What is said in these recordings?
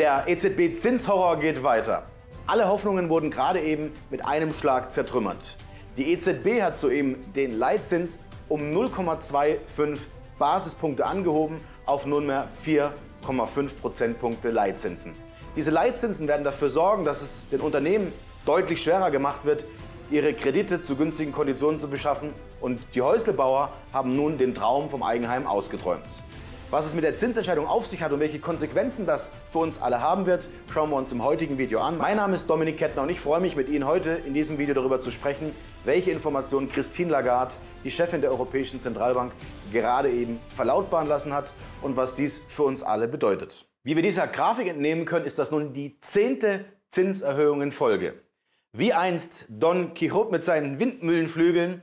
Der EZB-Zinshorror geht weiter. Alle Hoffnungen wurden gerade eben mit einem Schlag zertrümmert. Die EZB hat soeben den Leitzins um 0,25 Basispunkte angehoben auf nunmehr 4,5 Prozentpunkte Leitzinsen. Diese Leitzinsen werden dafür sorgen, dass es den Unternehmen deutlich schwerer gemacht wird, ihre Kredite zu günstigen Konditionen zu beschaffen und die Häuslebauer haben nun den Traum vom Eigenheim ausgeträumt. Was es mit der Zinsentscheidung auf sich hat und welche Konsequenzen das für uns alle haben wird, schauen wir uns im heutigen Video an. Mein Name ist Dominik Kettner und ich freue mich, mit Ihnen heute in diesem Video darüber zu sprechen, welche Informationen Christine Lagarde, die Chefin der Europäischen Zentralbank, gerade eben verlautbaren lassen hat und was dies für uns alle bedeutet. Wie wir dieser Grafik entnehmen können, ist das nun die zehnte Zinserhöhung in Folge. Wie einst Don Quixote mit seinen Windmühlenflügeln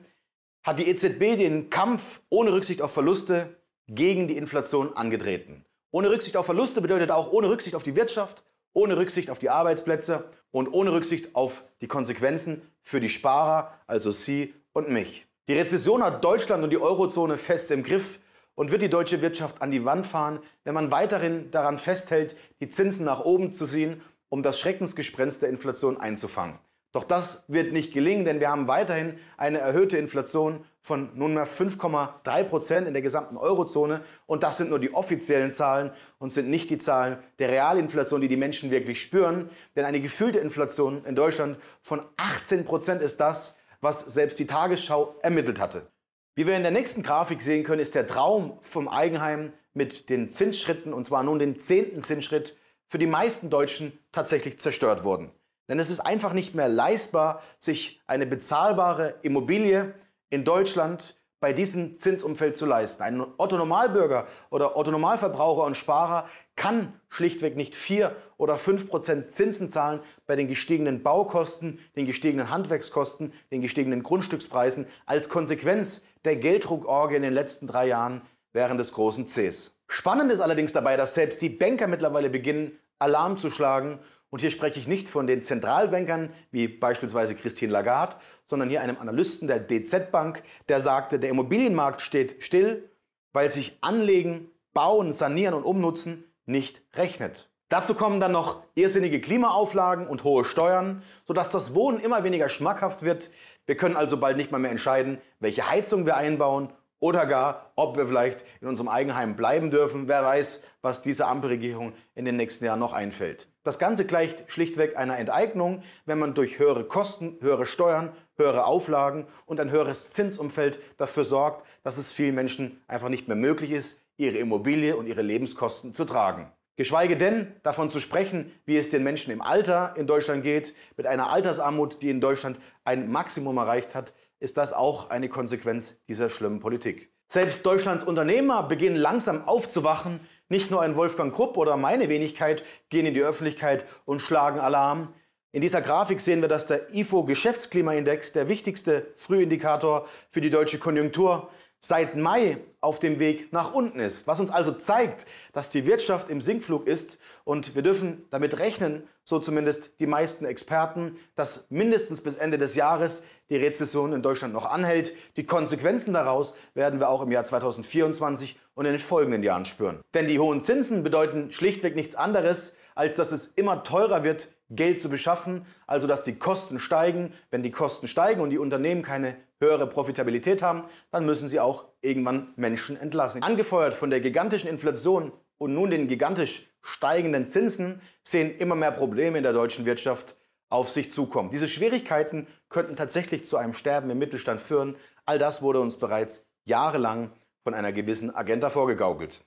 hat die EZB den Kampf ohne Rücksicht auf Verluste gegen die Inflation angetreten. Ohne Rücksicht auf Verluste bedeutet auch ohne Rücksicht auf die Wirtschaft, ohne Rücksicht auf die Arbeitsplätze und ohne Rücksicht auf die Konsequenzen für die Sparer, also Sie und mich. Die Rezession hat Deutschland und die Eurozone fest im Griff und wird die deutsche Wirtschaft an die Wand fahren, wenn man weiterhin daran festhält, die Zinsen nach oben zu ziehen, um das Schreckensgespenst der Inflation einzufangen. Doch das wird nicht gelingen, denn wir haben weiterhin eine erhöhte Inflation von nunmehr 5,3 Prozent in der gesamten Eurozone. Und das sind nur die offiziellen Zahlen und sind nicht die Zahlen der Realinflation, die die Menschen wirklich spüren. Denn eine gefühlte Inflation in Deutschland von 18 Prozent ist das, was selbst die Tagesschau ermittelt hatte. Wie wir in der nächsten Grafik sehen können, ist der Traum vom Eigenheim mit den Zinsschritten, und zwar nun den zehnten Zinsschritt, für die meisten Deutschen tatsächlich zerstört worden. Denn es ist einfach nicht mehr leistbar, sich eine bezahlbare Immobilie in Deutschland bei diesem Zinsumfeld zu leisten. Ein Otto-Normalbürger oder Otto-Normalverbraucher und Sparer kann schlichtweg nicht 4 oder 5 Prozent Zinsen zahlen bei den gestiegenen Baukosten, den gestiegenen Handwerkskosten, den gestiegenen Grundstückspreisen als Konsequenz der Gelddruckorge in den letzten drei Jahren während des großen Cs. Spannend ist allerdings dabei, dass selbst die Banker mittlerweile beginnen, Alarm zu schlagen und hier spreche ich nicht von den Zentralbankern wie beispielsweise Christine Lagarde, sondern hier einem Analysten der DZ Bank, der sagte, der Immobilienmarkt steht still, weil sich Anlegen, Bauen, Sanieren und Umnutzen nicht rechnet. Dazu kommen dann noch irrsinnige Klimaauflagen und hohe Steuern, sodass das Wohnen immer weniger schmackhaft wird. Wir können also bald nicht mal mehr entscheiden, welche Heizung wir einbauen oder gar, ob wir vielleicht in unserem Eigenheim bleiben dürfen. Wer weiß, was diese Ampelregierung in den nächsten Jahren noch einfällt. Das Ganze gleicht schlichtweg einer Enteignung, wenn man durch höhere Kosten, höhere Steuern, höhere Auflagen und ein höheres Zinsumfeld dafür sorgt, dass es vielen Menschen einfach nicht mehr möglich ist, ihre Immobilie und ihre Lebenskosten zu tragen. Geschweige denn davon zu sprechen, wie es den Menschen im Alter in Deutschland geht, mit einer Altersarmut, die in Deutschland ein Maximum erreicht hat, ist das auch eine Konsequenz dieser schlimmen Politik. Selbst Deutschlands Unternehmer beginnen langsam aufzuwachen. Nicht nur ein Wolfgang Krupp oder meine Wenigkeit gehen in die Öffentlichkeit und schlagen Alarm. In dieser Grafik sehen wir, dass der IFO Geschäftsklimaindex, der wichtigste Frühindikator für die deutsche Konjunktur, seit Mai auf dem Weg nach unten ist. Was uns also zeigt, dass die Wirtschaft im Sinkflug ist und wir dürfen damit rechnen, so zumindest die meisten Experten, dass mindestens bis Ende des Jahres die Rezession in Deutschland noch anhält. Die Konsequenzen daraus werden wir auch im Jahr 2024 und in den folgenden Jahren spüren. Denn die hohen Zinsen bedeuten schlichtweg nichts anderes, als dass es immer teurer wird, Geld zu beschaffen, also dass die Kosten steigen. Wenn die Kosten steigen und die Unternehmen keine höhere Profitabilität haben, dann müssen sie auch irgendwann Menschen entlassen. Angefeuert von der gigantischen Inflation und nun den gigantisch steigenden Zinsen sehen immer mehr Probleme in der deutschen Wirtschaft auf sich zukommen. Diese Schwierigkeiten könnten tatsächlich zu einem Sterben im Mittelstand führen. All das wurde uns bereits jahrelang von einer gewissen Agenda vorgegaukelt.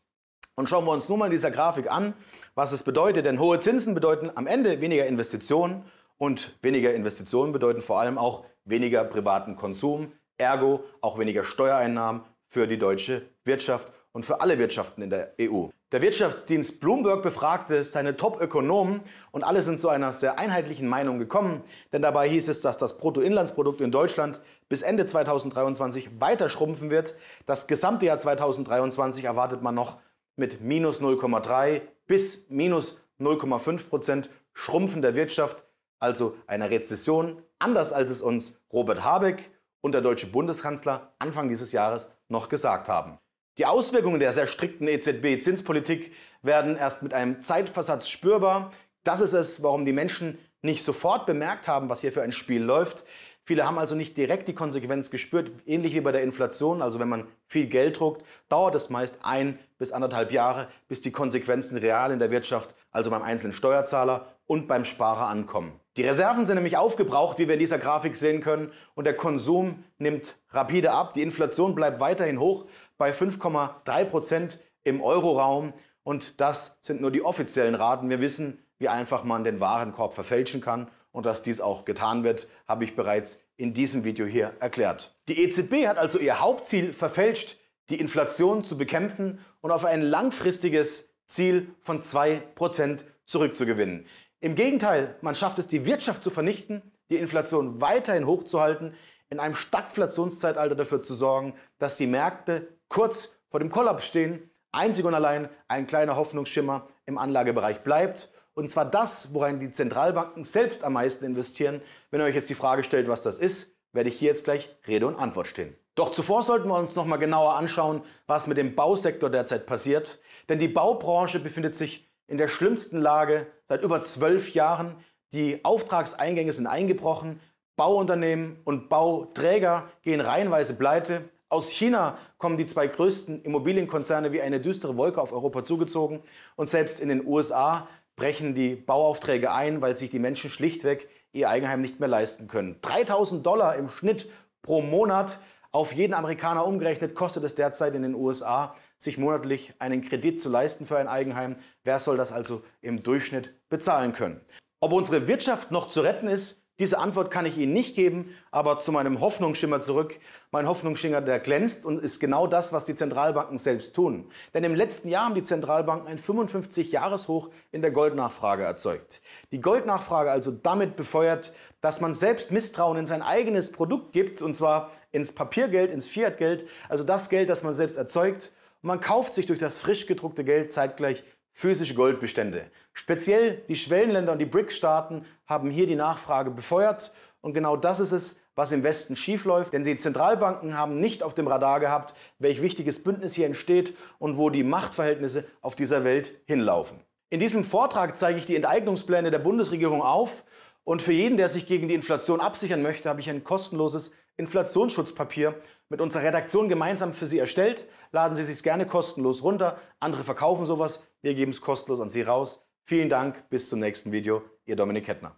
Und schauen wir uns nun mal in dieser Grafik an, was es bedeutet. Denn hohe Zinsen bedeuten am Ende weniger Investitionen und weniger Investitionen bedeuten vor allem auch weniger privaten Konsum, ergo auch weniger Steuereinnahmen für die deutsche Wirtschaft und für alle Wirtschaften in der EU. Der Wirtschaftsdienst Bloomberg befragte seine Top-Ökonomen und alle sind zu einer sehr einheitlichen Meinung gekommen, denn dabei hieß es, dass das Bruttoinlandsprodukt in Deutschland bis Ende 2023 weiter schrumpfen wird. Das gesamte Jahr 2023 erwartet man noch mit minus 0,3 bis minus 0,5 Prozent Schrumpfen der Wirtschaft, also einer Rezession, anders als es uns Robert Habeck und der deutsche Bundeskanzler Anfang dieses Jahres noch gesagt haben. Die Auswirkungen der sehr strikten EZB-Zinspolitik werden erst mit einem Zeitversatz spürbar. Das ist es, warum die Menschen nicht sofort bemerkt haben, was hier für ein Spiel läuft. Viele haben also nicht direkt die Konsequenz gespürt, ähnlich wie bei der Inflation. Also wenn man viel Geld druckt, dauert es meist ein bis anderthalb Jahre, bis die Konsequenzen real in der Wirtschaft, also beim einzelnen Steuerzahler und beim Sparer ankommen. Die Reserven sind nämlich aufgebraucht, wie wir in dieser Grafik sehen können, und der Konsum nimmt rapide ab. Die Inflation bleibt weiterhin hoch bei 5,3 Prozent im Euroraum. Und das sind nur die offiziellen Raten. Wir wissen, wie einfach man den Warenkorb verfälschen kann und dass dies auch getan wird, habe ich bereits in diesem Video hier erklärt. Die EZB hat also ihr Hauptziel verfälscht, die Inflation zu bekämpfen und auf ein langfristiges Ziel von 2% zurückzugewinnen. Im Gegenteil, man schafft es, die Wirtschaft zu vernichten, die Inflation weiterhin hochzuhalten, in einem Stagflationszeitalter dafür zu sorgen, dass die Märkte kurz vor dem Kollaps stehen, einzig und allein ein kleiner Hoffnungsschimmer im Anlagebereich bleibt und zwar das, worin die Zentralbanken selbst am meisten investieren. Wenn ihr euch jetzt die Frage stellt, was das ist, werde ich hier jetzt gleich Rede und Antwort stehen. Doch zuvor sollten wir uns nochmal genauer anschauen, was mit dem Bausektor derzeit passiert. Denn die Baubranche befindet sich in der schlimmsten Lage seit über zwölf Jahren. Die Auftragseingänge sind eingebrochen. Bauunternehmen und Bauträger gehen reihenweise pleite. Aus China kommen die zwei größten Immobilienkonzerne wie eine düstere Wolke auf Europa zugezogen. Und selbst in den USA brechen die Bauaufträge ein, weil sich die Menschen schlichtweg ihr Eigenheim nicht mehr leisten können. 3000 Dollar im Schnitt pro Monat auf jeden Amerikaner umgerechnet kostet es derzeit in den USA, sich monatlich einen Kredit zu leisten für ein Eigenheim. Wer soll das also im Durchschnitt bezahlen können? Ob unsere Wirtschaft noch zu retten ist, diese Antwort kann ich Ihnen nicht geben, aber zu meinem Hoffnungsschimmer zurück. Mein Hoffnungsschimmer, der glänzt und ist genau das, was die Zentralbanken selbst tun. Denn im letzten Jahr haben die Zentralbanken ein 55-Jahres-Hoch in der Goldnachfrage erzeugt. Die Goldnachfrage also damit befeuert, dass man selbst Misstrauen in sein eigenes Produkt gibt, und zwar ins Papiergeld, ins Fiatgeld, also das Geld, das man selbst erzeugt. Und man kauft sich durch das frisch gedruckte Geld zeitgleich physische Goldbestände. Speziell die Schwellenländer und die BRICS-Staaten haben hier die Nachfrage befeuert und genau das ist es, was im Westen schiefläuft, denn die Zentralbanken haben nicht auf dem Radar gehabt, welch wichtiges Bündnis hier entsteht und wo die Machtverhältnisse auf dieser Welt hinlaufen. In diesem Vortrag zeige ich die Enteignungspläne der Bundesregierung auf und für jeden, der sich gegen die Inflation absichern möchte, habe ich ein kostenloses Inflationsschutzpapier mit unserer Redaktion gemeinsam für Sie erstellt. Laden Sie es sich gerne kostenlos runter. Andere verkaufen sowas. Wir geben es kostenlos an Sie raus. Vielen Dank, bis zum nächsten Video. Ihr Dominik Kettner.